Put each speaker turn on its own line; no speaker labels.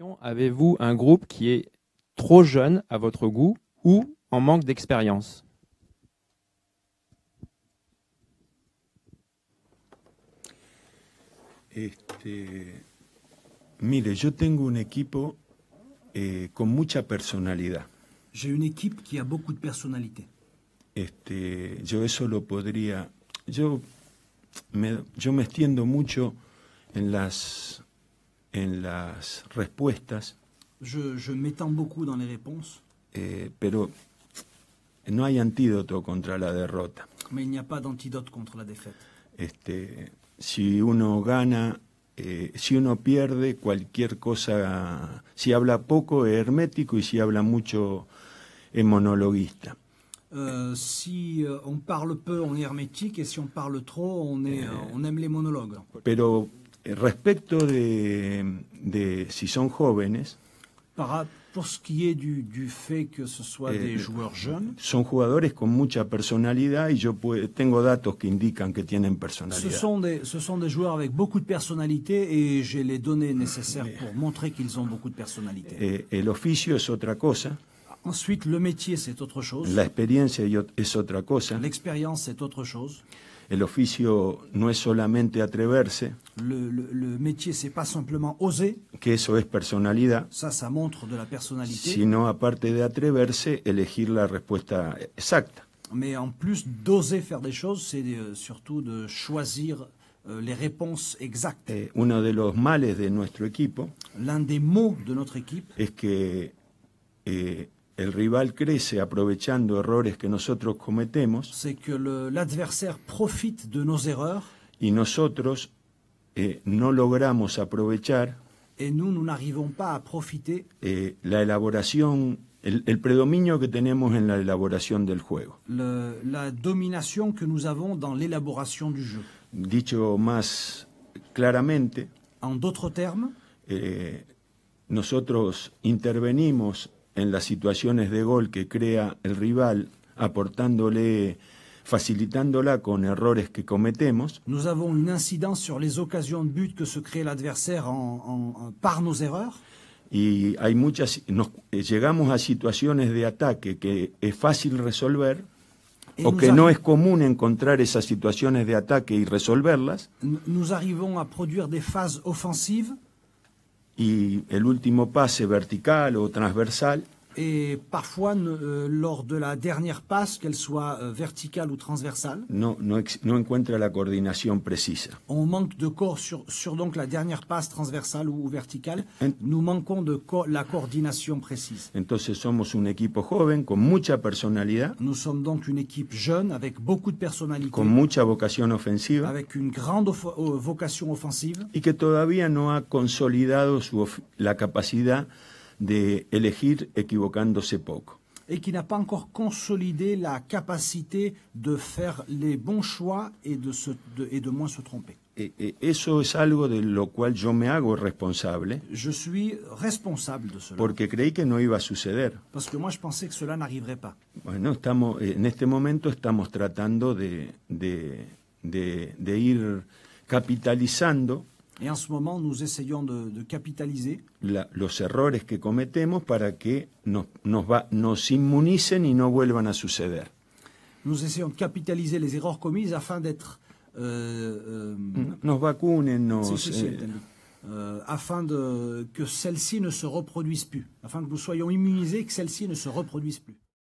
question,
avez-vous un groupe qui est trop jeune à votre goût ou en manque
d'expérience Este, mire, yo tengo un equipo eh, con mucha personalidad.
J'ai une équipe qui a beaucoup de personnalité.
Este, yo eso lo podría. Yo me, yo me extiendo mucho en las en las respuestas.
Je, je beaucoup dans les réponses.
Eh, pero no hay antídoto contra la derrota.
la défaite.
Este, si uno gana, eh, si uno pierde, cualquier cosa, si habla poco es hermético y si habla mucho es monologuista.
Euh, si euh, on parle peu, on est hermétique, et si on parle trop, on, est, eh. on aime les monologues.
Pero Eh, respecto de, de, si son jóvenes.
Para, por ce qui est du, du fait que ce soit eh, des joueurs jeunes.
Son jugadores con mucha personalidad y yo puede, tengo datos que indican que tienen personalidad. Ce
sont, des, ce sont des joueurs avec beaucoup de personnalité et j'ai les données nécessaires eh, pour montrer qu'ils ont beaucoup de personnalité.
Eh, el oficio es otra cosa.
Ensuite, le métier, c'est autre chose. La
experiencia es otra cosa. L'expérience, c'est autre chose. El oficio no es solamente atreverse.
Le, le, le métier, c'est pas simplement oser.
Que eso es personalidad.
Ça, ça montre de la personnalité.
Sino, aparte de atreverse, elegir la respuesta exacta.
Mais en plus d'oser faire des choses, c'est de, euh, surtout de choisir euh, les réponses exactes.
Eh, uno de los males de nuestro equipo.
L'un des maux
de notre équipe. Es que eh, el rival crece aprovechando errores que nosotros cometemos que l'adversaire profite de nos erreurs y nosotros eh, no logramos aprovechar et nous, nous n'arrivons
pas à profiter
eh, la elaboración el, el, predominio que tenemos en la elaboración del juego.
la dominación que nous avons dans l'élaboration du jeu.
Dicho más claramente,
en d'autres termes,
eh, nosotros intervenimos en las situaciones de gol que crea el rival, aportándole facilitándola con errores que cometemos. Nous
avons une incidence sur les occasions de but que se crée l'adversaire en, en, par nos erreurs.
Y hay muchas, nos, eh, llegamos a situaciones de ataque que es fácil resolver o que no es común encontrar esas situaciones de ataque y resolverlas.
Nous arrivons à produire des phases offensives
y el último pase vertical o transversal et
parfois euh, lors de la dernière passe, qu'elle soit euh, verticale ou transversale.
Non, non, encuentra la coordination précise.
On manque de corps sur, sur donc la dernière passe transversale ou, verticale. Nous manquons
de co la coordination précise. Entonces somos un equipo joven con mucha personalidad. Nous sommes donc une équipe jeune avec beaucoup de personnalité. Con mucha vocación ofensiva. Avec une
grande euh, vocation offensive.
et que todavía no ha consolidado su la capacidad de elegir equivocándose poco.
y que no ha encore consolidé la capacidad de faire les bons choix et de, se, de, de moins se
tromper. E, e, eso es algo de lo cual yo me hago responsable. Je suis responsable de cela. Porque creí que no iba a suceder. Parce que pensé que cela n'arriverait pas. Bueno, estamos en este momento estamos tratando de de de, de ir capitalizando
Et en ce moment, nous essayons de, de capitaliser.
Les los que cometemos pour que nos, nos, va, nos inmunicen y no vuelvan a suceder.
Nous essayons de capitaliser les erreurs commises afin d'être. Euh,
euh, nos vacunen, nos. Eh,
euh, afin de, que celles-ci ne se reproduisent plus, afin que nous soyons immunisés, que celles-ci ne se reproduisent plus.